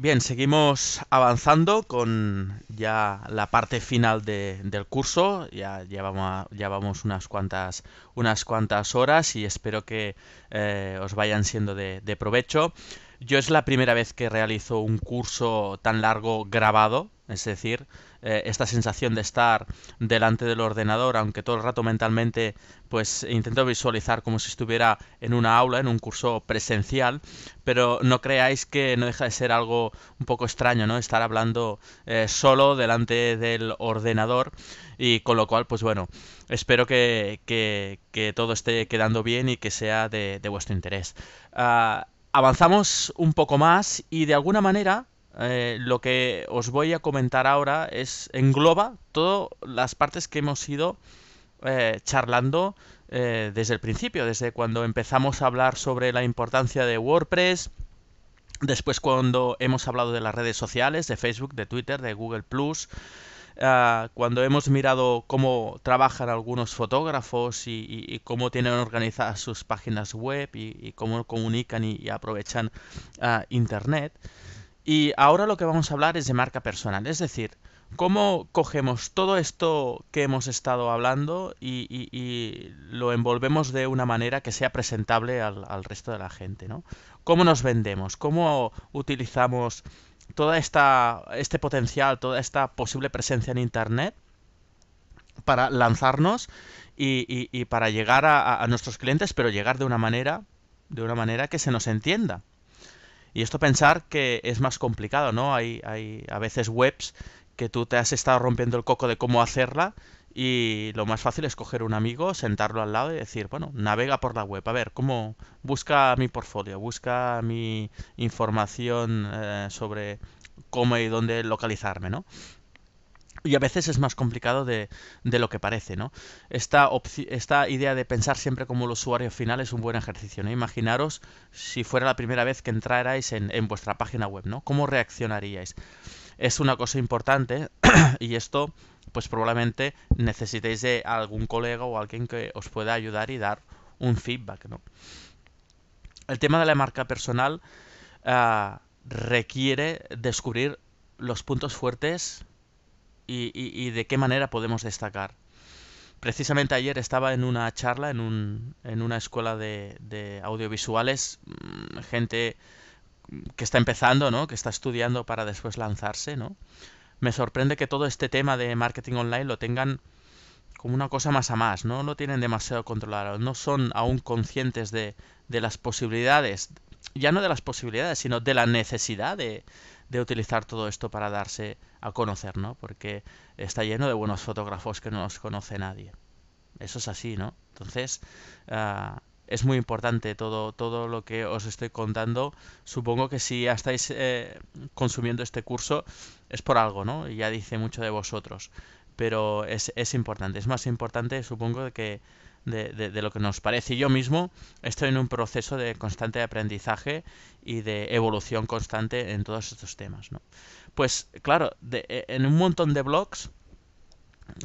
Bien, seguimos avanzando con ya la parte final del curso. Ya llevamos, vamos unas cuantas, unas cuantas horas y espero que eh, os vayan siendo de provecho. Yo es la primera vez que realizo un curso tan largo grabado, es decir, eh, esta sensación de estar delante del ordenador, aunque todo el rato mentalmente, pues intento visualizar como si estuviera en una aula, en un curso presencial, pero no creáis que no deja de ser algo un poco extraño, ¿no? Estar hablando eh, solo delante del ordenador y con lo cual, pues bueno, espero que, que, todo esté quedando bien y que sea de, vuestro interés. Ah, avanzamos un poco más y de alguna manera eh, lo que os voy a comentar ahora es engloba todas las partes que hemos ido eh, charlando eh, desde el principio, desde cuando empezamos a hablar sobre la importancia de WordPress, después cuando hemos hablado de las redes sociales, de Facebook, de Twitter, de Google Plus. Ah, cuando hemos mirado cómo trabajan algunos fotógrafos y, cómo tienen organizadas sus páginas web y cómo comunican y, aprovechan ah, Internet, y ahora lo que vamos a hablar es de marca personal, es decir, cómo cogemos todo esto que hemos estado hablando y, lo envolvemos de una manera que sea presentable al, resto de la gente, ¿no? Cómo nos vendemos, cómo utilizamos todo este potencial, toda esta posible presencia en Internet para lanzarnos y, para llegar a, a, nuestros clientes, pero llegar de una manera, de una manera que se nos entienda. Y esto pensar que es más complicado, ¿no? Hay, hay a veces webs que tú te has estado rompiendo el coco de cómo hacerla y lo más fácil es coger un amigo, sentarlo al lado y decir, bueno, navega por la web, a ver, ¿cómo busca mi portfolio? Busca mi información eh, sobre cómo y dónde localizarme, ¿no? y a veces es más complicado de, lo que parece, ¿no? Esta, esta, idea de pensar siempre como el usuario final es un buen ejercicio, Imaginaros si fuera la primera vez que entrarais en, en vuestra página web, ¿no? ¿Cómo reaccionaríais? Es una cosa importante y esto pues probablemente necesitéis de algún colega o alguien que os pueda ayudar y dar un feedback, ¿no? El tema de la marca personal ah, requiere descubrir los puntos fuertes y, de qué manera podemos destacar. Precisamente ayer estaba en una charla en, un, en una escuela de, audiovisuales, mm, gente que está empezando, ¿no? que está estudiando para después lanzarse. ¿no? Me sorprende que todo este tema de marketing online lo tengan como una cosa más a más, no lo tienen demasiado controlado, no son aún conscientes de, de las posibilidades, ya no de las posibilidades, sino de la necesidad de, de utilizar todo esto para darse a conocer, ¿no? Porque está lleno de buenos fotógrafos que no los conoce nadie. Eso es así, ¿no? Entonces, ah, es muy importante todo, todo lo que os estoy contando. Supongo que si ya estáis eh, consumiendo este curso es por algo, ¿no? Y Ya dice mucho de vosotros. Pero es, es importante, es más importante, supongo, que de, lo que nos parece. Yo mismo estoy en un proceso de constante aprendizaje y de evolución constante en todos estos temas. ¿no? Pues claro, e, en un montón de blogs,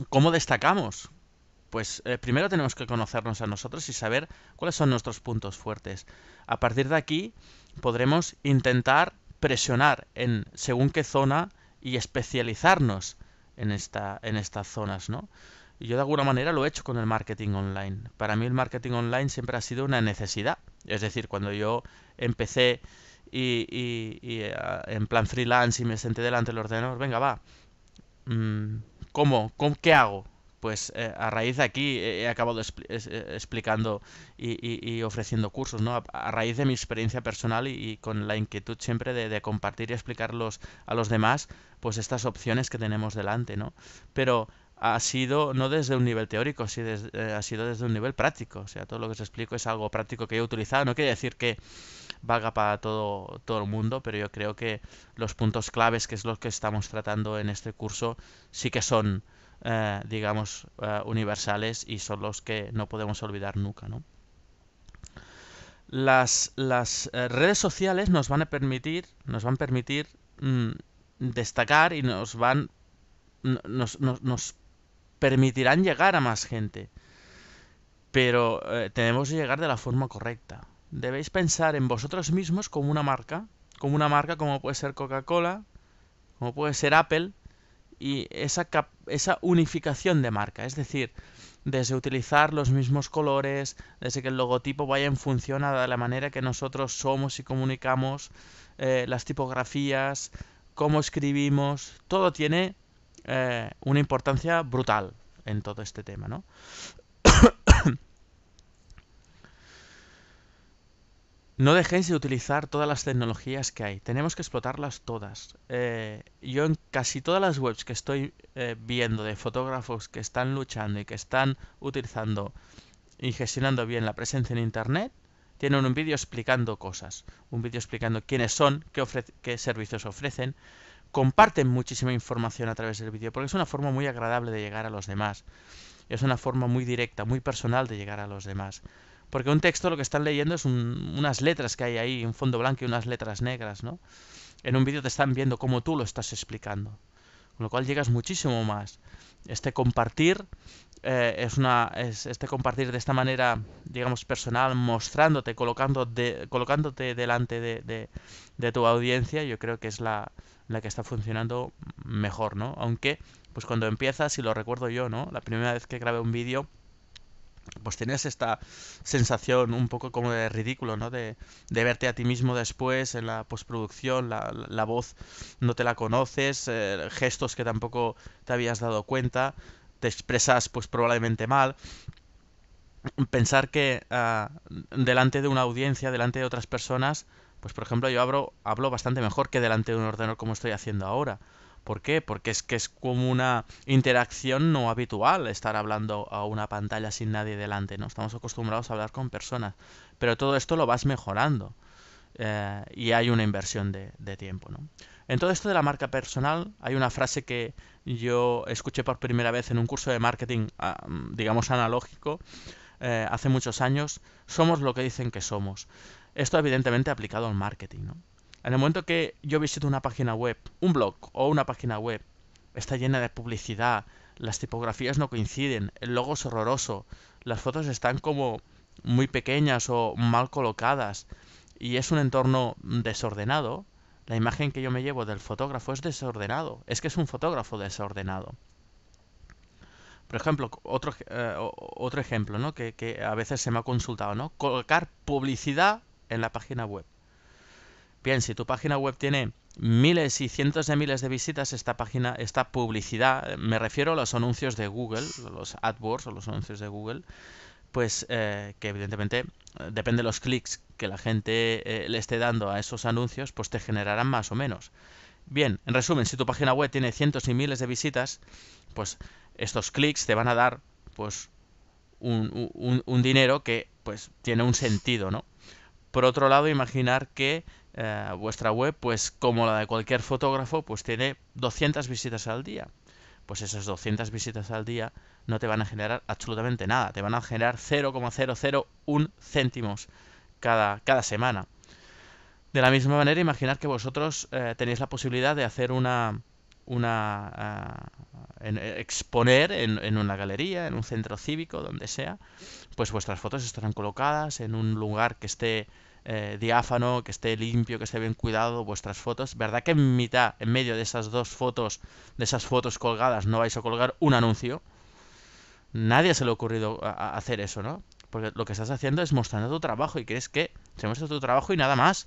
¿cómo destacamos? Pues eh, primero tenemos que conocernos a nosotros y saber cuáles son nuestros puntos fuertes. A partir de aquí podremos intentar presionar en según qué zona y especializarnos en, esta, en estas zonas, ¿no? Y yo de alguna manera lo he hecho con el marketing online. Para mí el marketing online siempre ha sido una necesidad. Es decir, cuando yo empecé y, y, eh, en plan freelance y me senté delante del ordenador, venga, va, mm, ¿cómo? ¿Con qué hago? Pues eh, a raíz de aquí he acabado eh, explicando y, ofreciendo cursos, ¿no? A, raíz de mi experiencia personal y, con la inquietud siempre de, de compartir y explicarlos a los demás, pues estas opciones que tenemos delante, ¿no? Pero ha sido no desde un nivel teórico, eh, ha sido desde un nivel práctico. O sea, todo lo que os explico es algo práctico que he utilizado. No quiere decir que valga para todo, todo el mundo, pero yo creo que los puntos claves, que es lo que estamos tratando en este curso, sí que son, eh, digamos, eh, universales y son los que no podemos olvidar nunca, Las, redes sociales nos van a permitir, nos van a permitir mm, destacar y nos van nos, nos, permitirán llegar a más gente. Pero eh, tenemos que llegar de la forma correcta. Debéis pensar en vosotros mismos como una marca, como una marca como puede ser Coca-Cola, como puede ser Apple, y esa, esa unificación de marca, es decir, desde utilizar los mismos colores, desde que el logotipo vaya en función a la manera que nosotros somos y comunicamos, eh, las tipografías, cómo escribimos, todo tiene eh, una importancia brutal en todo este tema, ¿no? dejéis de utilizar todas las tecnologías que hay. Tenemos que explotarlas todas. Eh, yo en casi todas las webs que estoy eh, viendo de fotógrafos que están luchando y que están utilizando y gestionando bien la presencia en Internet, tienen un vídeo explicando cosas. Un vídeo explicando quiénes son, qué servicios ofrecen, comparten muchísima información a través del vídeo, porque es una forma muy agradable de llegar a los demás. Es una forma muy directa, muy personal de llegar a los demás. Porque un texto lo que están leyendo es unas letras que hay ahí, un fondo blanco y unas letras negras, ¿no? En un vídeo te están viendo cómo tú lo estás explicando. Con lo cual llegas muchísimo más. Este compartir eh, es una. este compartir de esta manera, digamos, personal, mostrándote, colocando de, colocándote delante de, de tu audiencia, yo creo que es la la que está funcionando mejor, ¿no? Aunque, pues cuando empiezas, y lo recuerdo yo, ¿no? La primera vez que grabé un vídeo, pues tenías esta sensación un poco como de ridículo, ¿no? De, de verte a ti mismo después en la postproducción, la, voz no te la conoces, eh, gestos que tampoco te habías dado cuenta, te expresas pues probablemente mal. Pensar que ah, delante de una audiencia, delante de otras personas, pues por ejemplo yo hablo, hablo bastante mejor que delante de un ordenador como estoy haciendo ahora. ¿Por qué? Porque es que es como una interacción no habitual estar hablando a una pantalla sin nadie delante, ¿no? Estamos acostumbrados a hablar con personas, pero todo esto lo vas mejorando eh, y hay una inversión de, tiempo, ¿no? En todo esto de la marca personal hay una frase que yo escuché por primera vez en un curso de marketing, ah, digamos, analógico, eh, hace muchos años, somos lo que dicen que somos. Esto evidentemente aplicado al marketing. ¿no? En el momento que yo visito una página web, un blog o una página web, está llena de publicidad, las tipografías no coinciden, el logo es horroroso, las fotos están como muy pequeñas o mal colocadas y es un entorno desordenado, la imagen que yo me llevo del fotógrafo es desordenado, es que es un fotógrafo desordenado. Por ejemplo, otro, eh, otro ejemplo ¿no? que, que, a veces se me ha consultado, ¿no? Colocar publicidad en la página web. Bien, si tu página web tiene miles y cientos de miles de visitas, esta página, esta publicidad, me refiero a los anuncios de Google, los AdWords o los anuncios de Google, pues eh, que evidentemente eh, depende de los clics que la gente eh, le esté dando a esos anuncios, pues te generarán más o menos. Bien, en resumen, si tu página web tiene cientos y miles de visitas, pues estos clics te van a dar pues un, un, un dinero que pues tiene un sentido, ¿no? Por otro lado, imaginar que eh, vuestra web, pues como la de cualquier fotógrafo, pues tiene 200 visitas al día. Pues esas 200 visitas al día no te van a generar absolutamente nada, te van a generar 0,001 céntimos cada, cada semana. De la misma manera, imaginar que vosotros eh, tenéis la posibilidad de hacer una, una ah, eh, exponer en, en, una galería, en un centro cívico, donde sea, pues vuestras fotos estarán colocadas en un lugar que esté eh, diáfano, que esté limpio, que esté bien cuidado, vuestras fotos. ¿Verdad que en mitad, en medio de esas dos fotos, de esas fotos colgadas, no vais a colgar un anuncio? Nadie se le ha ocurrido hacer eso, ¿no? Porque lo que estás haciendo es mostrando tu trabajo y crees que se muestra tu trabajo y nada más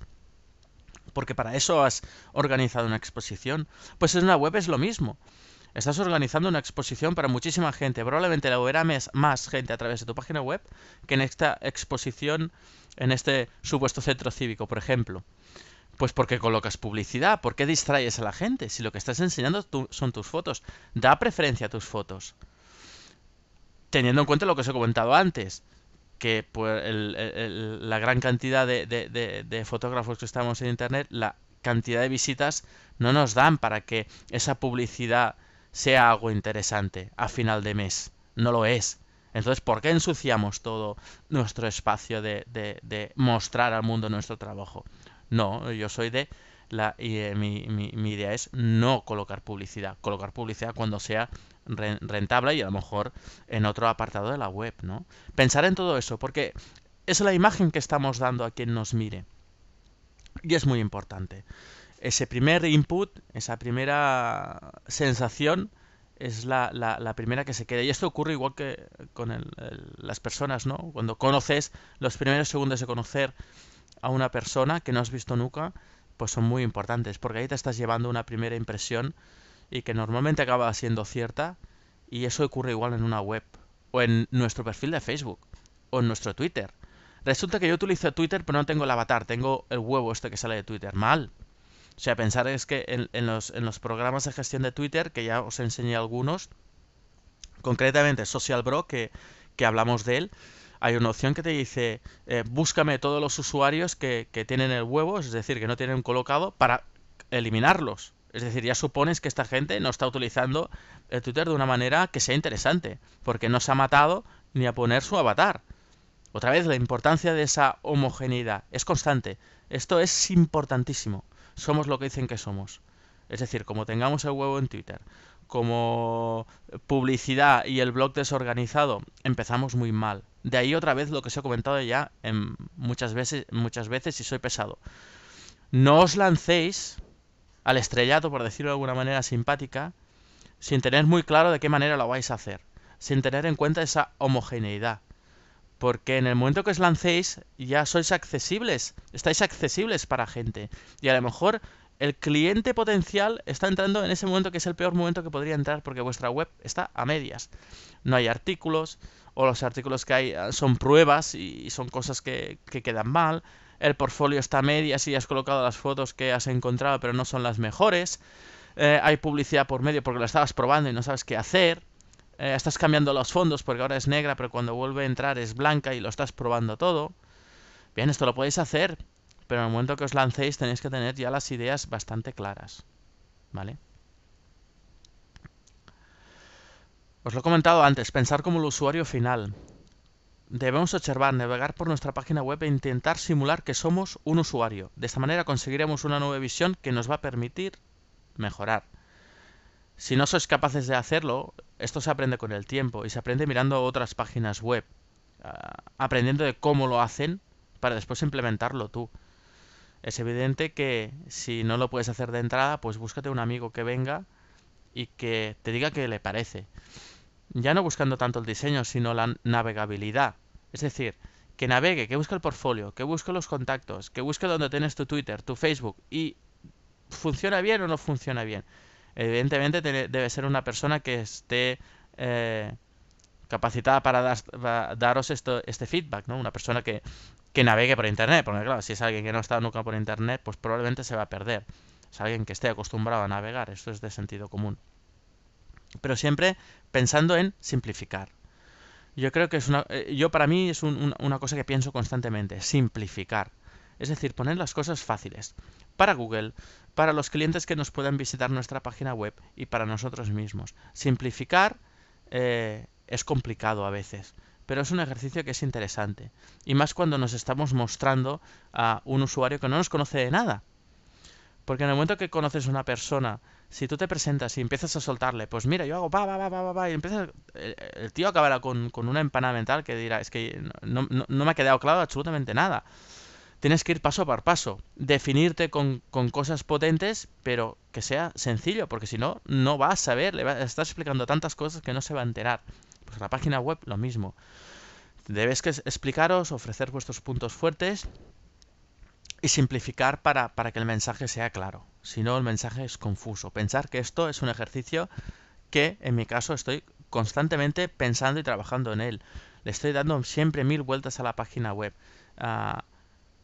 porque para eso has organizado una exposición. Pues en una web es lo mismo. Estás organizando una exposición para muchísima gente. Probablemente la verá más gente a través de tu página web que en esta exposición en este supuesto centro cívico, por ejemplo. Pues porque colocas publicidad, porque distraes a la gente. Si lo que estás enseñando son tus fotos, da preferencia a tus fotos. Teniendo en cuenta lo que os he comentado antes, que pues, la gran cantidad de, fotógrafos que estamos en Internet, la cantidad de visitas no nos dan para que esa publicidad sea algo interesante a final de mes. No lo es. Entonces, ¿por qué ensuciamos todo nuestro espacio de, mostrar al mundo nuestro trabajo? No, yo soy de... La, y eh, mi, mi idea es no colocar publicidad, colocar publicidad cuando sea rentable y a lo mejor en otro apartado de la web, ¿no? Pensar en todo eso, porque es la imagen que estamos dando a quien nos mire. Y es muy importante. Ese primer input, esa primera sensación, es la, la, primera que se queda. Y esto ocurre igual que con las personas, ¿no? Cuando conoces, los primeros segundos de conocer a una persona que no has visto nunca, pues son muy importantes, porque ahí te estás llevando una primera impresión y que normalmente acaba siendo cierta y eso ocurre igual en una web o en nuestro perfil de Facebook o en nuestro Twitter. Resulta que yo utilizo Twitter pero no tengo el avatar, tengo el huevo este que sale de Twitter. Mal. O sea, pensar es que en, los, en los programas de gestión de Twitter, que ya os enseñé algunos, concretamente Social Bro, que, hablamos de él, hay una opción que te dice eh, búscame todos los usuarios que, que, tienen el huevo, es decir, que no tienen colocado, para eliminarlos. Es decir, ya supones que esta gente no está utilizando el Twitter de una manera que sea interesante, porque no se ha matado ni a poner su avatar. Otra vez, la importancia de esa homogeneidad es constante. Esto es importantísimo. Somos lo que dicen que somos. Es decir, como tengamos el huevo en Twitter, como publicidad y el blog desorganizado, empezamos muy mal. De ahí otra vez lo que os he comentado ya muchas veces, muchas veces y soy pesado. No os lancéis al estrellado, por decirlo de alguna manera simpática, sin tener muy claro de qué manera lo vais a hacer, sin tener en cuenta esa homogeneidad. Porque en el momento que os lancéis ya sois accesibles, estáis accesibles para gente. Y a lo mejor el cliente potencial está entrando en ese momento que es el peor momento que podría entrar porque vuestra web está a medias. No hay artículos o los artículos que hay ah, son pruebas y son cosas que, que quedan mal el portfolio está a medias y has colocado las fotos que has encontrado pero no son las mejores, eh, hay publicidad por medio porque la estabas probando y no sabes qué hacer, eh, estás cambiando los fondos porque ahora es negra pero cuando vuelve a entrar es blanca y lo estás probando todo. Bien, esto lo podéis hacer, pero en el momento que os lancéis tenéis que tener ya las ideas bastante claras. ¿Vale? Os lo he comentado antes, pensar como el usuario final. Debemos observar, navegar por nuestra página web e intentar simular que somos un usuario. De esta manera conseguiremos una nueva visión que nos va a permitir mejorar. Si no sois capaces de hacerlo, esto se aprende con el tiempo y se aprende mirando otras páginas web, ah, aprendiendo de cómo lo hacen para después implementarlo tú. Es evidente que si no lo puedes hacer de entrada, pues búscate un amigo que venga y que te diga qué le parece ya no buscando tanto el diseño, sino la navegabilidad. Es decir, que navegue, que busque el portfolio, que busque los contactos, que busque donde tienes tu Twitter, tu Facebook y funciona bien o no funciona bien. Evidentemente debe ser una persona que esté eh, capacitada para, daros este feedback, ¿no? Una persona que, que navegue por Internet, porque claro, si es alguien que no ha estado nunca por Internet, pues probablemente se va a perder. Es alguien que esté acostumbrado a navegar, esto es de sentido común. Pero siempre pensando en simplificar. Yo creo que es una, eh, yo para mí es una cosa que pienso constantemente, simplificar. Es decir, poner las cosas fáciles para Google, para los clientes que nos puedan visitar nuestra página web y para nosotros mismos. Simplificar eh, es complicado a veces, pero es un ejercicio que es interesante. Y más cuando nos estamos mostrando a un usuario que no nos conoce de nada. Porque en el momento que conoces a una persona si tú te presentas y empiezas a soltarle, pues mira, yo hago va, va, va, va, va, y empiezas, el, tío acabará con, una empanada mental que dirá, es que no, me ha quedado claro absolutamente nada. Tienes que ir paso por paso, definirte con, con, cosas potentes, pero que sea sencillo, porque si no, no vas a saber, le va a estar explicando tantas cosas que no se va a enterar. Pues la página web lo mismo. Debes que explicaros, ofrecer vuestros puntos fuertes y simplificar para, para, que el mensaje sea claro. Si no, el mensaje es confuso. Pensar que esto es un ejercicio que, en mi caso, estoy constantemente pensando y trabajando en él. Le estoy dando siempre mil vueltas a la página web. Ah,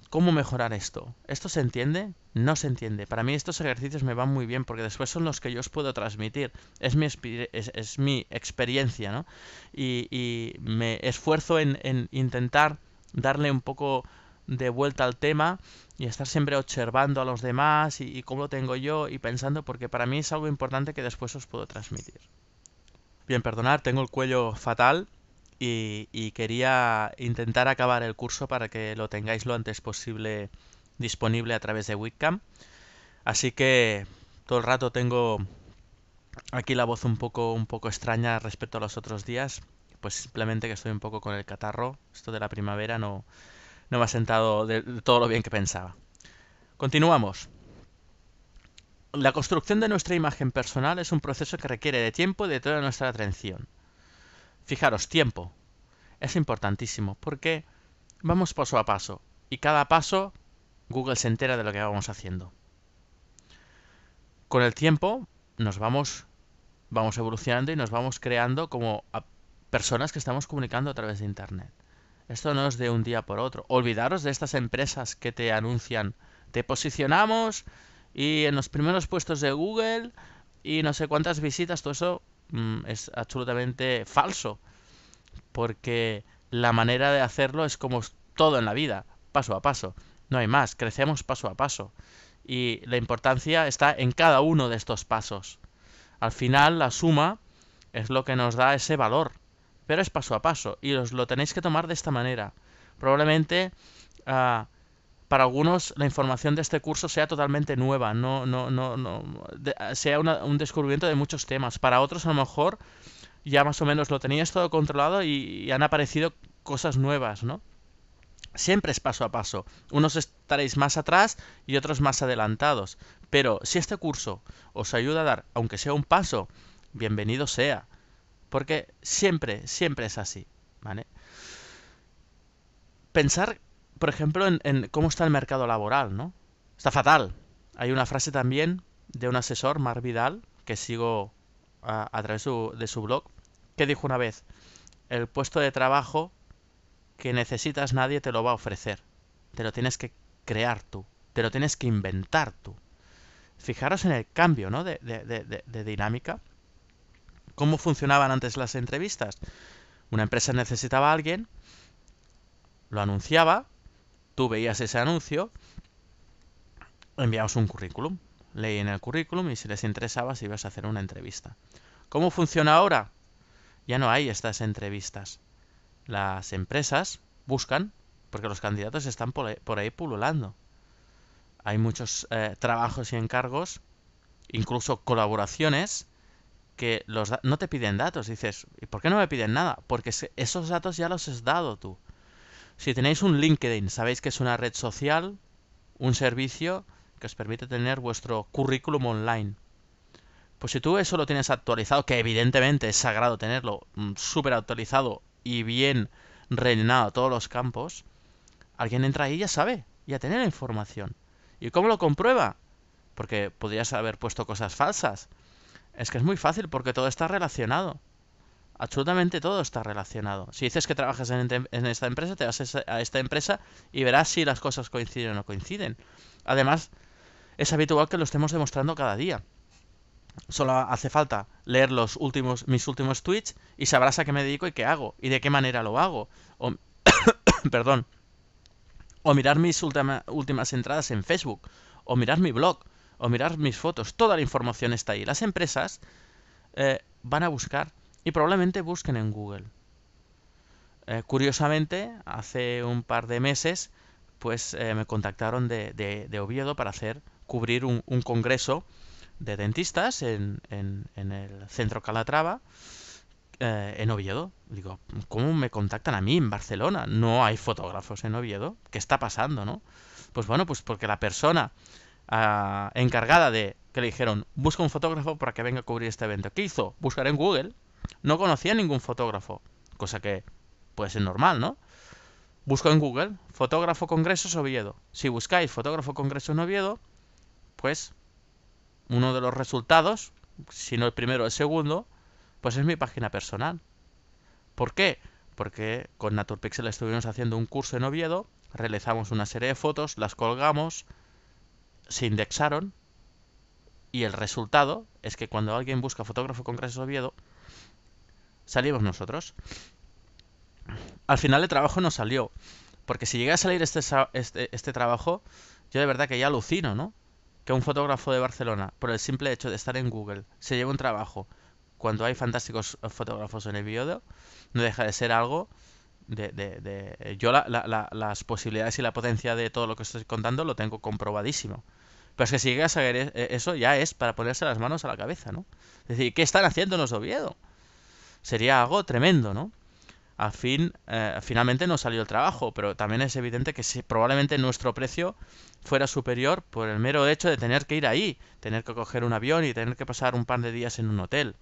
¿Cómo mejorar esto? ¿Esto se entiende? No se entiende. Para mí estos ejercicios me van muy bien porque después son los que yo os puedo transmitir. Es mi, es, es mi experiencia, ¿no? Y, me esfuerzo en, en intentar darle un poco de vuelta al tema y estar siempre observando a los demás y, cómo lo tengo yo y pensando porque para mí es algo importante que después os puedo transmitir. Bien, perdonar, tengo el cuello fatal y, quería intentar acabar el curso para que lo tengáis lo antes posible disponible a través de Wicam. Así que todo el rato tengo aquí la voz un poco, un poco extraña respecto a los otros días. Pues simplemente que estoy un poco con el catarro. Esto de la primavera no, no me ha sentado de, todo lo bien que pensaba. Continuamos. La construcción de nuestra imagen personal es un proceso que requiere de tiempo y de toda nuestra atención. Fijaros, tiempo. Es importantísimo porque vamos paso a paso y cada paso Google se entera de lo que vamos haciendo. Con el tiempo nos vamos, vamos evolucionando y nos vamos creando como personas que estamos comunicando a través de Internet. Esto no es de un día por otro. Olvidaros de estas empresas que te anuncian. Te posicionamos y en los primeros puestos de Google y no sé cuántas visitas, todo eso mm, es absolutamente falso. Porque la manera de hacerlo es como todo en la vida, paso a paso. No hay más, crecemos paso a paso. Y la importancia está en cada uno de estos pasos. Al final, la suma es lo que nos da ese valor pero es paso a paso y os lo tenéis que tomar de esta manera. Probablemente ah, para algunos la información de este curso sea totalmente nueva, no, no, no, no sea un descubrimiento de muchos temas. Para otros a lo mejor ya más o menos lo tenéis todo controlado y, y han aparecido cosas nuevas, ¿no? Siempre es paso a paso. Unos estaréis más atrás y otros más adelantados. Pero si este curso os ayuda a dar, aunque sea un paso, bienvenido sea. Porque siempre, siempre es así, ¿vale? Pensar, por ejemplo, en, cómo está el mercado laboral, ¿no? Está fatal. Hay una frase también de un asesor, Mar Vidal, que sigo a, través de su blog, que dijo una vez, el puesto de trabajo que necesitas nadie te lo va a ofrecer, te lo tienes que crear tú, te lo tienes que inventar tú. Fijaros en el cambio ¿no? de dinámica ¿Cómo funcionaban antes las entrevistas? Una empresa necesitaba a alguien, lo anunciaba, tú veías ese anuncio, enviabas un currículum, en el currículum y si les interesaba si ibas a hacer una entrevista. ¿Cómo funciona ahora? Ya no hay estas entrevistas. Las empresas buscan porque los candidatos están por ahí pululando. Hay muchos eh, trabajos y encargos, incluso colaboraciones, que los no te piden datos. Dices, ¿y por qué no me piden nada? Porque esos datos ya los has dado tú. Si tenéis un LinkedIn, sabéis que es una red social, un servicio que os permite tener vuestro currículum online. Pues si tú eso lo tienes actualizado, que evidentemente es sagrado tenerlo mm, súper actualizado y bien rellenado todos los campos, alguien entra ahí y ya sabe, ya tiene la información. ¿Y cómo lo comprueba? Porque podrías haber puesto cosas falsas. Es que es muy fácil porque todo está relacionado. Absolutamente todo está relacionado. Si dices que trabajas en, esta empresa, te vas a esta empresa y verás si las cosas coinciden o no coinciden. Además, es habitual que lo estemos demostrando cada día. Solo hace falta leer los últimos, mis últimos tweets y sabrás a qué me dedico y qué hago y de qué manera lo hago. O, perdón. O mirar mis últimas entradas en Facebook. O mirar mi blog o mirar mis fotos, toda la información está ahí. Las empresas eh, van a buscar y probablemente busquen en Google. Eh, curiosamente, hace un par de meses, pues eh, me contactaron de, de, Oviedo para hacer cubrir un, congreso de dentistas en, en, el centro Calatrava, en Oviedo. Digo, ¿cómo me contactan a mí en Barcelona? No hay fotógrafos en Oviedo. ¿Qué está pasando, no? Pues bueno, pues porque la persona encargada de que le dijeron, busca un fotógrafo para que venga a cubrir este evento. ¿Qué hizo? Buscar en Google. No conocía ningún fotógrafo, cosa que puede ser normal, ¿no? Busco en Google, fotógrafo Congresos Oviedo. Si buscáis fotógrafo Congresos Oviedo, pues uno de los resultados, si no el primero, el segundo, pues es mi página personal. ¿Por qué? Porque con Naturpixel estuvimos haciendo un curso en Oviedo, realizamos una serie de fotos, las colgamos, se indexaron y el resultado es que cuando alguien busca fotógrafo con Congresos Oviedo, salimos nosotros. Al final el trabajo no salió, porque si llega a salir este, este, este trabajo, yo de verdad que ya alucino, ¿no? Que un fotógrafo de Barcelona, por el simple hecho de estar en Google, se lleve un trabajo cuando hay fantásticos eh, fotógrafos en el video, no deja de ser algo de, yo la, la, las posibilidades y la potencia de todo lo que estoy contando lo tengo comprobadísimo. Pero es que si llega a saber e, e, eso ya es para ponerse las manos a la cabeza, ¿no? Es decir, ¿qué están haciéndonos Oviedo? Sería algo tremendo, ¿no? Al fin, eh, finalmente no salió el trabajo, pero también es evidente que probablemente nuestro precio fuera superior por el mero hecho de tener que ir ahí, tener que coger un avión y tener que pasar un par de días en un hotel.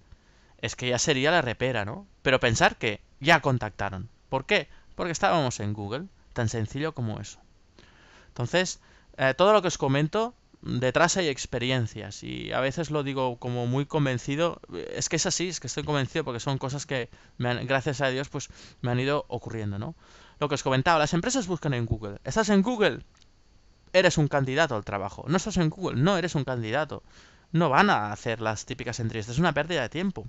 Es que ya sería la repera, ¿no? Pero pensar que ya contactaron. ¿Por qué? Porque estábamos en Google. Tan sencillo como eso. Entonces, eh, todo lo que os comento, mm, detrás hay experiencias. Y a veces lo digo como muy convencido. Eh, es que es así, es que estoy convencido porque son cosas que, gracias a Dios, pues me han ido ocurriendo, ¿no? Lo que os comentaba, las empresas buscan en Google. ¿Estás en Google? Eres un candidato al trabajo. No estás en Google, no eres un candidato. No van a hacer las típicas entrevistas, es una pérdida de tiempo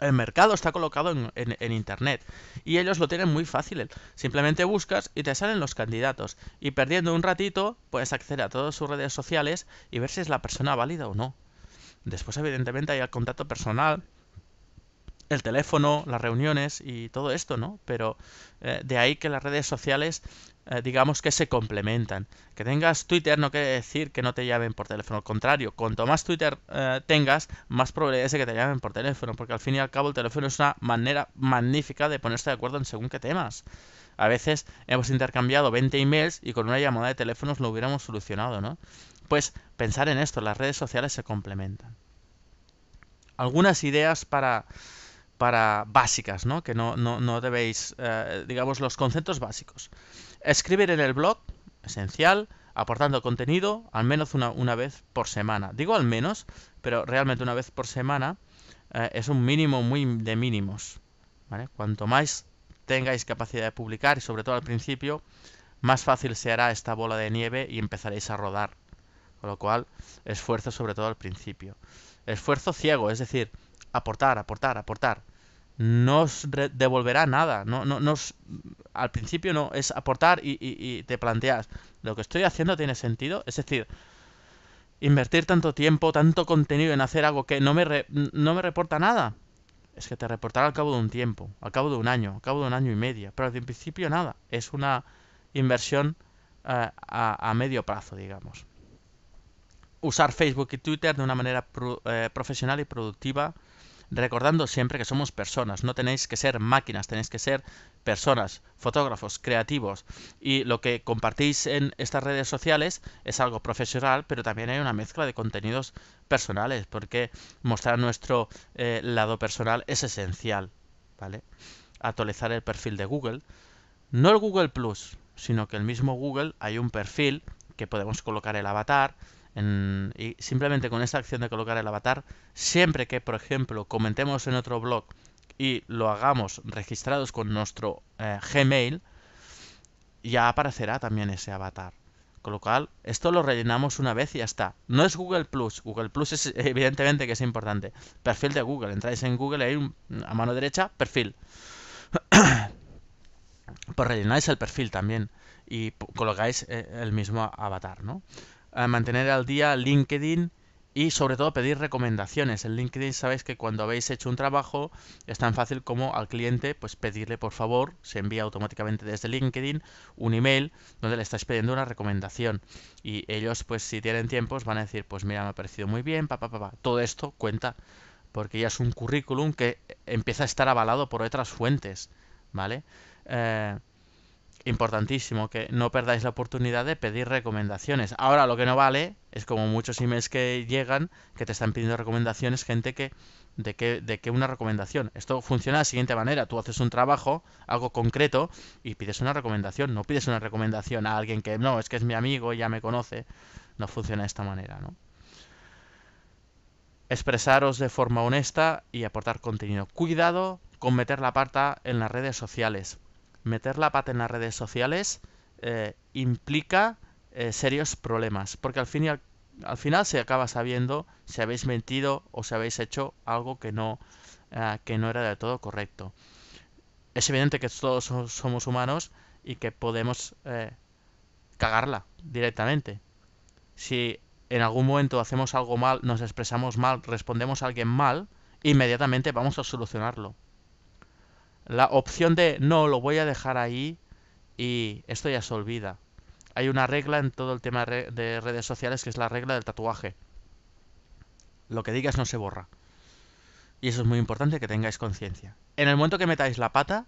el mercado está colocado en, Internet y ellos lo tienen muy fácil. Simplemente buscas y te salen los candidatos y perdiendo un ratito puedes acceder a todas sus redes sociales y ver si es la persona válida o no. Después evidentemente hay el contacto personal, el teléfono, las reuniones y todo esto, ¿no? Pero eh, de ahí que las redes sociales eh, digamos que se complementan. Que tengas Twitter no quiere decir que no te llamen por teléfono. Al contrario, cuanto más Twitter eh, tengas, más probabilidades de que te llamen por teléfono. Porque al fin y al cabo el teléfono es una manera magnífica de ponerse de acuerdo en según qué temas. A veces hemos intercambiado 20 emails y con una llamada de teléfonos lo hubiéramos solucionado, ¿no? Pues pensar en esto, las redes sociales se complementan. Algunas ideas para, para básicas, ¿no? Que no, debéis, eh, digamos, los conceptos básicos. Escribir en el blog, esencial, aportando contenido al menos una, una vez por semana. Digo al menos, pero realmente una vez por semana eh, es un mínimo muy de mínimos. Cuanto más tengáis capacidad de publicar, y sobre todo al principio, más fácil se hará esta bola de nieve y empezaréis a rodar. Con lo cual, esfuerzo sobre todo al principio. Esfuerzo ciego, es decir, aportar, aportar, aportar no os devolverá nada. No, no, al principio no, es aportar y, y, te planteas, ¿lo que estoy haciendo tiene sentido? Es decir, invertir tanto tiempo, tanto contenido en hacer algo que no me, no me reporta nada. Es que te reportará al cabo de un tiempo, al cabo de un año, al cabo de un año y medio. Pero al principio nada, es una inversión eh, a, a, medio plazo, digamos. Usar Facebook y Twitter de una manera eh, profesional y productiva recordando siempre que somos personas, no tenéis que ser máquinas, tenéis que ser personas, fotógrafos, creativos y lo que compartís en estas redes sociales es algo profesional, pero también hay una mezcla de contenidos personales, porque mostrar nuestro eh, lado personal es esencial, ¿vale? Actualizar el perfil de Google, no el Google Plus, sino que el mismo Google hay un perfil que podemos colocar el avatar, y simplemente con esta acción de colocar el avatar, siempre que, por ejemplo, comentemos en otro blog y lo hagamos registrados con nuestro eh, Gmail, ya aparecerá también ese avatar. Con lo cual, esto lo rellenamos una vez y ya está. No es Google Plus. Google Plus es evidentemente que es importante. Perfil de Google. Entráis en Google y ahí a mano derecha, perfil. pues rellenáis el perfil también y colocáis eh, el mismo avatar, ¿no? mantener al día LinkedIn y sobre todo pedir recomendaciones. En LinkedIn sabéis que cuando habéis hecho un trabajo es tan fácil como al cliente pues pedirle por favor, se envía automáticamente desde LinkedIn un email donde le estáis pidiendo una recomendación y ellos pues si tienen tiempos van a decir pues mira me ha parecido muy bien, papá, papá, pa, pa. todo esto cuenta porque ya es un currículum que empieza a estar avalado por otras fuentes, ¿vale? Eh, importantísimo que no perdáis la oportunidad de pedir recomendaciones. Ahora lo que no vale es como muchos emails que llegan que te están pidiendo recomendaciones, gente que de qué de qué una recomendación. Esto funciona de la siguiente manera. Tú haces un trabajo, algo concreto, y pides una recomendación. No pides una recomendación a alguien que no, es que es mi amigo, ya me conoce. No funciona de esta manera, ¿no? Expresaros de forma honesta y aportar contenido. Cuidado con meter la parta en las redes sociales meter la pata en las redes sociales eh, implica eh, serios problemas, porque al, fin y al, final se acaba sabiendo si habéis mentido o si habéis hecho algo que no, eh, que no era del todo correcto. Es evidente que todos somos humanos y que podemos cagarla directamente. Si en algún momento hacemos algo mal, nos expresamos mal, respondemos a alguien mal, inmediatamente vamos a solucionarlo la opción de no, lo voy a dejar ahí y esto ya se olvida. Hay una regla en todo el tema de redes sociales que es la regla del tatuaje. Lo que digas no se borra. Y eso es muy importante que tengáis conciencia. En el momento que metáis la pata,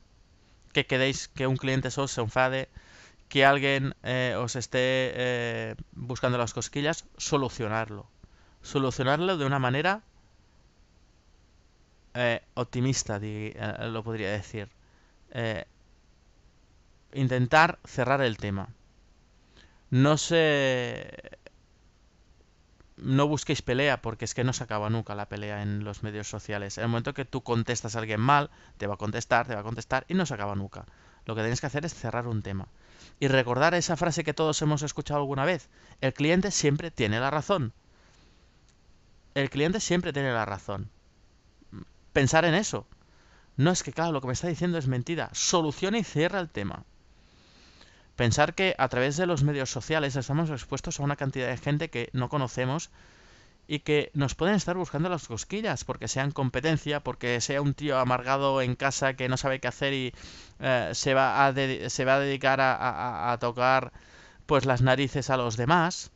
que queréis que un cliente os se enfade, que alguien eh, os esté eh, buscando las cosquillas, solucionarlo. Solucionarlo de una manera eh, optimista, eh, lo podría decir. Eh, intentar cerrar el tema. No se... No busquéis pelea porque es que no se acaba nunca la pelea en los medios sociales. En el momento que tú contestas a alguien mal, te va a contestar, te va a contestar y no se acaba nunca. Lo que tienes que hacer es cerrar un tema. Y recordar esa frase que todos hemos escuchado alguna vez. El cliente siempre tiene la razón. El cliente siempre tiene la razón pensar en eso. No es que, claro, lo que me está diciendo es mentira. Soluciona y cierra el tema. Pensar que a través de los medios sociales estamos expuestos a una cantidad de gente que no conocemos y que nos pueden estar buscando las cosquillas, porque sean competencia, porque sea un tío amargado en casa que no sabe qué hacer y eh, se, va a se va a dedicar a, a tocar pues las narices a los demás,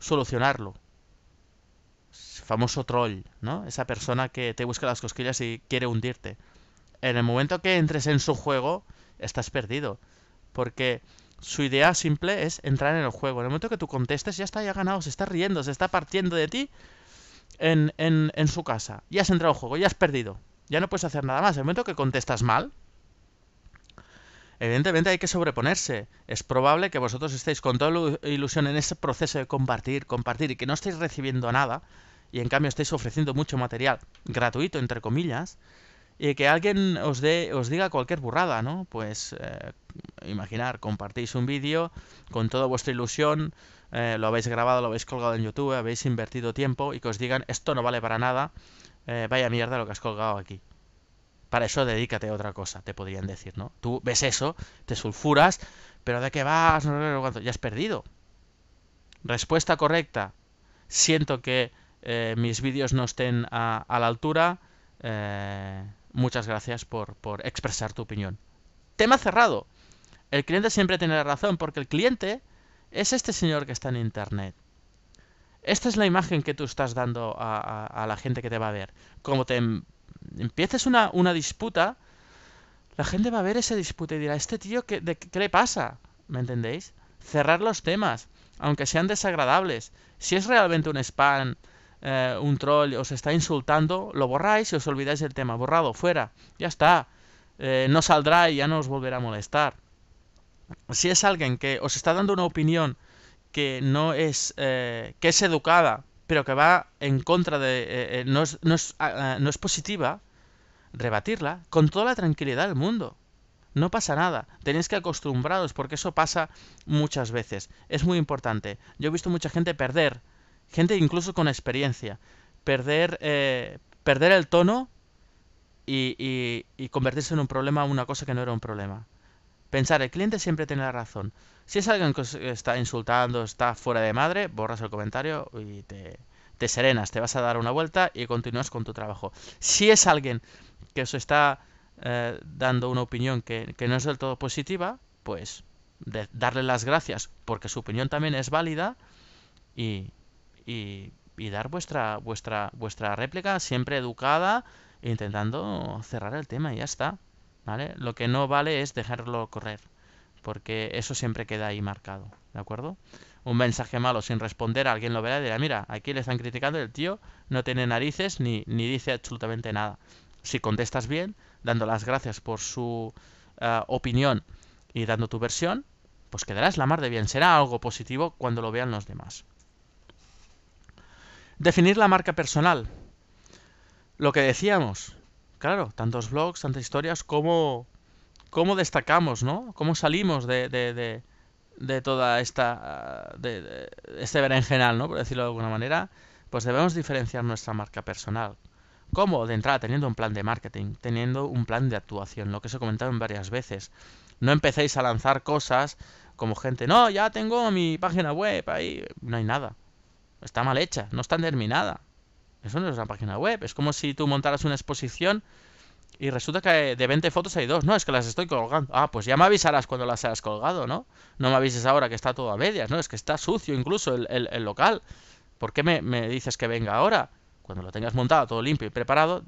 solucionarlo famoso troll, ¿no? Esa persona que te busca las cosquillas y quiere hundirte. En el momento que entres en su juego, estás perdido. Porque su idea simple es entrar en el juego. En el momento que tú contestes, ya está, ya ganado, se está riendo, se está partiendo de ti en, en, en su casa. Ya has entrado al juego, ya has perdido. Ya no puedes hacer nada más. En el momento que contestas mal, Evidentemente hay que sobreponerse. Es probable que vosotros estéis con toda ilusión en ese proceso de compartir, compartir y que no estéis recibiendo nada y en cambio estéis ofreciendo mucho material gratuito, entre comillas, y que alguien os, dé, os diga cualquier burrada, ¿no? Pues eh, imaginar, compartís un vídeo con toda vuestra ilusión, eh, lo habéis grabado, lo habéis colgado en YouTube, habéis invertido tiempo y que os digan esto no vale para nada, eh, vaya mierda lo que has colgado aquí para eso dedícate a otra cosa, te podrían decir, ¿no? Tú ves eso, te sulfuras, pero ¿de qué vas? ya has perdido. Respuesta correcta. Siento que eh, mis vídeos no estén a, la altura. Eh, muchas gracias por, expresar tu opinión. Tema cerrado. El cliente siempre tiene la razón, porque el cliente es este señor que está en Internet. Esta es la imagen que tú estás dando a, la gente que te va a ver. Cómo te empieces una, una disputa, la gente va a ver esa disputa y dirá, ¿este tío qué, de, qué le pasa? ¿Me entendéis? Cerrar los temas, aunque sean desagradables. Si es realmente un spam, eh, un troll, os está insultando, lo borráis y os olvidáis del tema. Borrado, fuera, ya está. Eh, no saldrá y ya no os volverá a molestar. Si es alguien que os está dando una opinión que no es, eh, que es educada, pero que va en contra de... Eh, eh, no, es, no, es, ah, ah, no es positiva, rebatirla con toda la tranquilidad del mundo. No pasa nada, tenéis que acostumbraros porque eso pasa muchas veces. Es muy importante. Yo he visto mucha gente perder, gente incluso con experiencia, perder, eh, perder el tono y, y, y, convertirse en un problema, una cosa que no era un problema. Pensar, el cliente siempre tiene la razón. Si es alguien que está insultando, está fuera de madre, borras el comentario y te, te serenas, te vas a dar una vuelta y continúas con tu trabajo. Si es alguien que os está eh, dando una opinión que, no es del todo positiva, pues darle las gracias porque su opinión también es válida y, y, y dar vuestra, vuestra, vuestra réplica siempre educada, intentando cerrar el tema y ya está. ¿Vale? Lo que no vale es dejarlo correr porque eso siempre queda ahí marcado, ¿de acuerdo? Un mensaje malo sin responder, alguien lo verá y dirá, mira, aquí le están criticando, el tío no tiene narices ni, ni dice absolutamente nada. Si contestas bien, dando las gracias por su eh, opinión y dando tu versión, pues quedarás la mar de bien, será algo positivo cuando lo vean los demás. Definir la marca personal. Lo que decíamos, claro, tantos blogs, tantas historias, como cómo destacamos, ¿no? Cómo salimos de, de, de, toda esta ah, de, este berenjenal, ¿no? Por decirlo de alguna manera, pues debemos diferenciar nuestra marca personal. ¿Cómo? De entrada, teniendo un plan de marketing, teniendo un plan de actuación, lo que os he comentado varias veces. No empecéis a lanzar cosas como gente, no, ya tengo mi página web, ahí no hay nada. Está mal hecha, no está terminada. Eso no es una página web, es como si tú montaras una exposición y resulta que de 20 fotos hay dos. No, es que las estoy colgando. Ah, pues ya me avisarás cuando las hayas colgado, ¿no? No me avises ahora que está todo a medias, ¿no? Es que está sucio incluso el, local. ¿Por qué me, dices que venga ahora? Cuando lo tengas montado, todo limpio y preparado,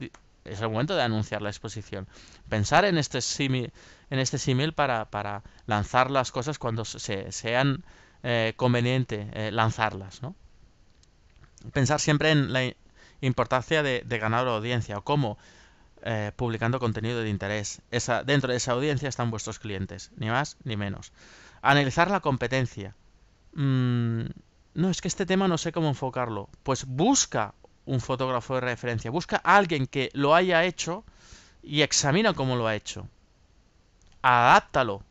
es el momento de anunciar la exposición. Pensar en este símil, en este símil para, lanzar las cosas cuando se, sean eh, conveniente eh, lanzarlas, ¿no? Pensar siempre en la importancia de, de ganar audiencia o cómo eh, publicando contenido de interés. Esa, dentro de esa audiencia están vuestros clientes, ni más ni menos. Analizar la competencia. Mm, no, es que este tema no sé cómo enfocarlo. Pues busca un fotógrafo de referencia, busca a alguien que lo haya hecho y examina cómo lo ha hecho. Adáptalo.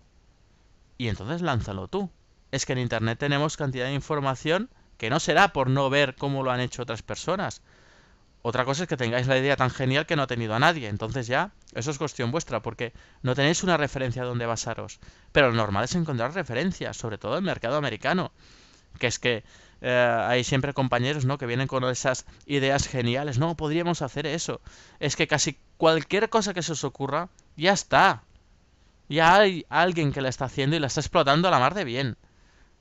Y entonces lánzalo tú. Es que en Internet tenemos cantidad de información que no será por no ver cómo lo han hecho otras personas, otra cosa es que tengáis la idea tan genial que no ha tenido a nadie. Entonces ya, eso es cuestión vuestra, porque no tenéis una referencia donde basaros. Pero lo normal es encontrar referencias, sobre todo en el mercado americano. Que es que eh, hay siempre compañeros, ¿no? Que vienen con esas ideas geniales. No, podríamos hacer eso. Es que casi cualquier cosa que se os ocurra, ya está. Ya hay alguien que la está haciendo y la está explotando a la mar de bien.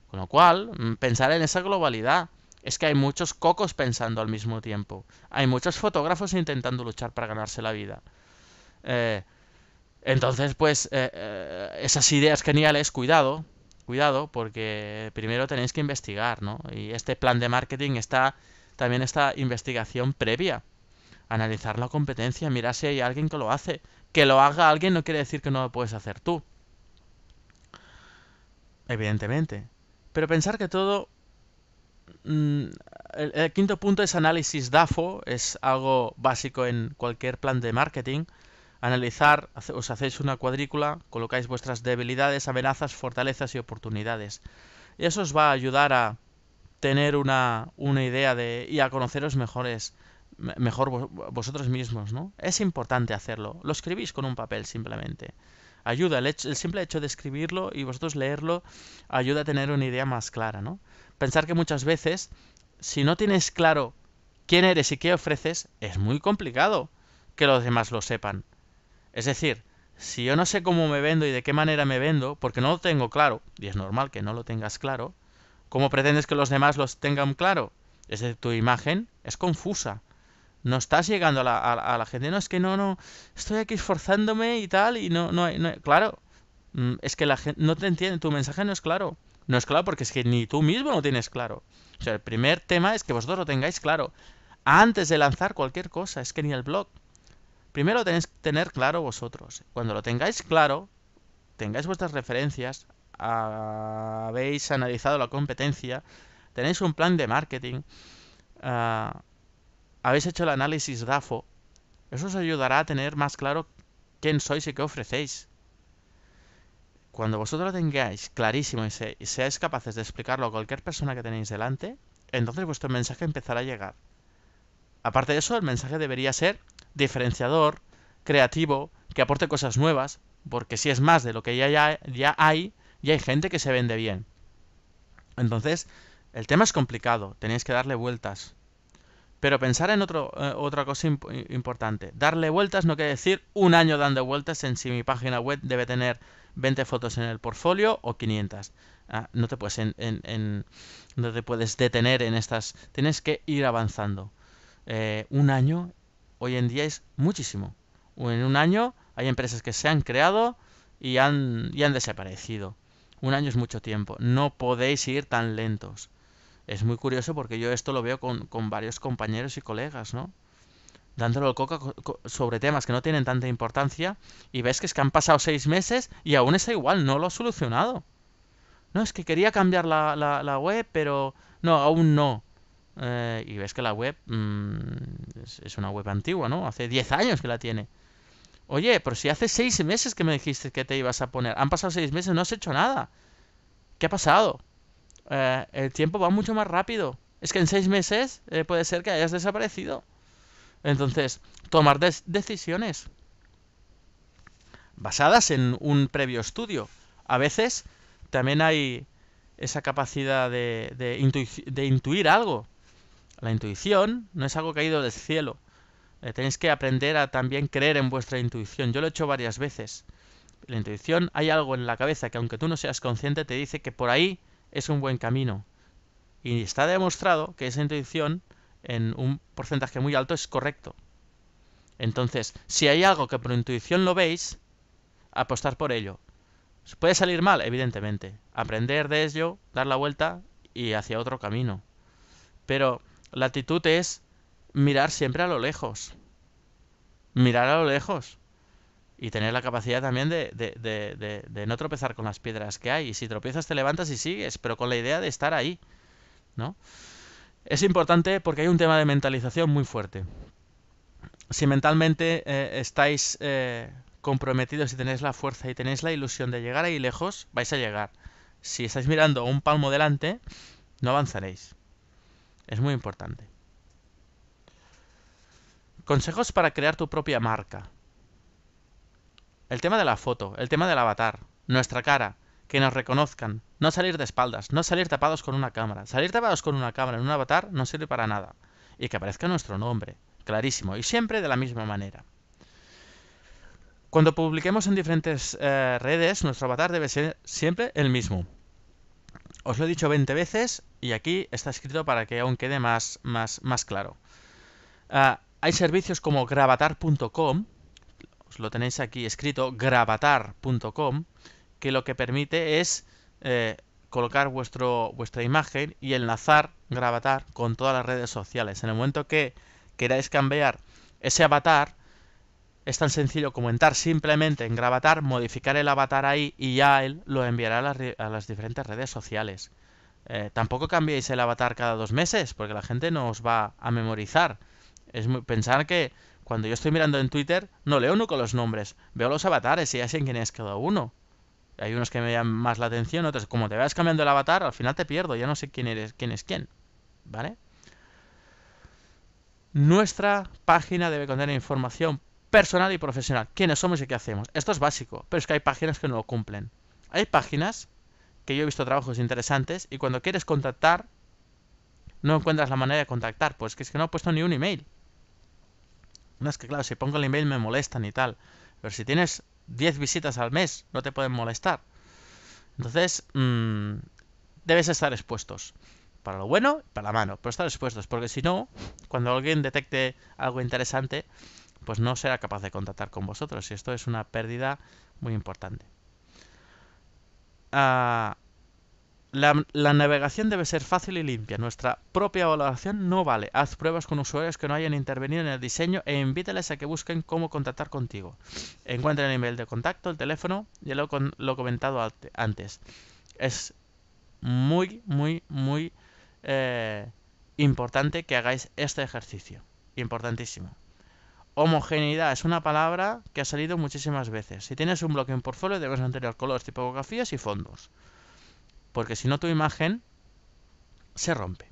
Con lo cual, mm, pensar en esa globalidad es que hay muchos cocos pensando al mismo tiempo. Hay muchos fotógrafos intentando luchar para ganarse la vida. Eh, entonces, pues, eh, eh, esas ideas geniales, cuidado, cuidado, porque primero tenéis que investigar, ¿no? Y este plan de marketing está también esta investigación previa. Analizar la competencia, mirar si hay alguien que lo hace. Que lo haga alguien no quiere decir que no lo puedes hacer tú. Evidentemente. Pero pensar que todo Mm, el, quinto punto es análisis DAFO, es algo básico en cualquier plan de marketing. Analizar, os hacéis una cuadrícula, colocáis vuestras debilidades, amenazas, fortalezas y oportunidades. eso os va a ayudar a tener una, idea de y a conoceros mejores, mejor vosotros mismos, ¿no? Es importante hacerlo. Lo escribís con un papel simplemente. Ayuda, el, el simple hecho de escribirlo y vosotros leerlo ayuda a tener una idea más clara, ¿no? pensar que muchas veces, si no tienes claro quién eres y qué ofreces, es muy complicado que los demás lo sepan. Es decir, si yo no sé cómo me vendo y de qué manera me vendo, porque no lo tengo claro, y es normal que no lo tengas claro, ¿cómo pretendes que los demás lo tengan claro? Es decir, tu imagen es confusa. No estás llegando a la, gente, no es que no, no, estoy aquí esforzándome y tal, y no, no, no claro, mm, es que la gente no te entiende, tu mensaje no es claro no es claro porque es que ni tú mismo lo tienes claro. O sea, el primer tema es que vosotros lo tengáis claro. Antes de lanzar cualquier cosa, es que ni el blog. Primero lo tenéis que tener claro vosotros. Cuando lo tengáis claro, tengáis vuestras referencias, habéis analizado la competencia, tenéis un plan de marketing, ah, habéis hecho el análisis DAFO, eso os ayudará a tener más claro quién sois y qué ofrecéis cuando vosotros lo tengáis clarísimo y, seáis capaces de explicarlo a cualquier persona que tenéis delante, entonces vuestro mensaje empezará a llegar. Aparte de eso, el mensaje debería ser diferenciador, creativo, que aporte cosas nuevas, porque si es más de lo que ya, ya, hay, ya hay gente que se vende bien. Entonces, el tema es complicado, tenéis que darle vueltas. Pero pensar en otro, eh, otra cosa importante. Darle vueltas no quiere decir un año dando vueltas en si mi página web debe tener 20 fotos en el portfolio o 500. Ah, no, te puedes en, en, puedes detener en estas. Tienes que ir avanzando. Eh, un año hoy en día es muchísimo. En un año hay empresas que se han creado y han, y han desaparecido. Un año es mucho tiempo. No podéis ir tan lentos. Es muy curioso porque yo esto lo veo con, con varios compañeros y colegas, ¿no? dándolo el coca sobre temas que no tienen tanta importancia y ves que es que han pasado seis meses y aún está igual, no lo ha solucionado. No, es que quería cambiar la, la, web, pero no, aún no. Eh, y ves que la web mm, es, una web antigua, ¿no? Hace 10 años que la tiene. Oye, pero si hace seis meses que me dijiste que te ibas a poner, han pasado seis meses, no has hecho nada. ¿Qué ha pasado? Eh, el tiempo va mucho más rápido. Es que en seis meses eh, puede ser que hayas desaparecido. Entonces, tomar decisiones basadas en un previo estudio. A veces también hay esa capacidad de, de, intuir algo. La intuición no es algo caído del cielo. Eh, tenéis que aprender a también creer en vuestra intuición. Yo lo he hecho varias veces. La intuición, hay algo en la cabeza que aunque tú no seas consciente, te dice que por ahí es un buen camino. Y está demostrado que esa intuición en un porcentaje muy alto es correcto. Entonces, si hay algo que por intuición lo veis, apostar por ello. Puede salir mal, evidentemente. Aprender de ello, dar la vuelta y hacia otro camino. Pero la actitud es mirar siempre a lo lejos. Mirar a lo lejos. Y tener la capacidad también de, de, de, de, no tropezar con las piedras que hay. Y si tropiezas te levantas y sigues, pero con la idea de estar ahí. ¿No? Es importante porque hay un tema de mentalización muy fuerte. Si mentalmente eh, estáis eh, comprometidos y tenéis la fuerza y tenéis la ilusión de llegar ahí lejos, vais a llegar. Si estáis mirando un palmo delante, no avanzaréis. Es muy importante. Consejos para crear tu propia marca. El tema de la foto, el tema del avatar, nuestra cara que nos reconozcan, no salir de espaldas, no salir tapados con una cámara. Salir tapados con una cámara en un avatar no sirve para nada. Y que aparezca nuestro nombre, clarísimo, y siempre de la misma manera. Cuando publiquemos en diferentes eh, redes, nuestro avatar debe ser siempre el mismo. Os lo he dicho 20 veces y aquí está escrito para que aún quede más, más, más claro. Ah, hay servicios como gravatar.com, os lo tenéis aquí escrito, gravatar.com, que lo que permite es eh, colocar vuestro, vuestra imagen y enlazar, gravatar con todas las redes sociales. En el momento que queráis cambiar ese avatar, es tan sencillo como entrar simplemente en Gravatar, modificar el avatar ahí y ya él lo enviará a las, diferentes redes sociales. Eh, tampoco cambiéis el avatar cada dos meses, porque la gente no os va a memorizar. Es pensar que cuando yo estoy mirando en Twitter, no leo uno con los nombres, veo los avatares y ya sé en quién es cada uno. Hay unos que me llaman más la atención, otros. Como te vas cambiando el avatar, al final te pierdo. Ya no sé quién eres, quién es quién. ¿Vale? Nuestra página debe contener información personal y profesional. ¿Quiénes somos y qué hacemos? Esto es básico, pero es que hay páginas que no lo cumplen. Hay páginas que yo he visto trabajos interesantes y cuando quieres contactar, no encuentras la manera de contactar. Pues que es que no he puesto ni un email. No es que, claro, si pongo el email me molestan y tal. Pero si tienes 10 visitas al mes, no te pueden molestar. Entonces, mm, debes estar expuestos. Para lo bueno, para la mano, pero estar expuestos, porque si no, cuando alguien detecte algo interesante, pues no será capaz de contactar con vosotros. Y esto es una pérdida muy importante. Ah, la, navegación debe ser fácil y limpia. Nuestra propia evaluación no vale. Haz pruebas con usuarios que no hayan intervenido en el diseño e invítales a que busquen cómo contactar contigo. Encuentra el nivel de contacto, el teléfono, ya lo, con, lo comentado antes. Es muy, muy, muy eh, importante que hagáis este ejercicio. Importantísimo. Homogeneidad es una palabra que ha salido muchísimas veces. Si tienes un bloque en portfolio debes mantener colores, tipografías y fondos porque si no tu imagen se rompe.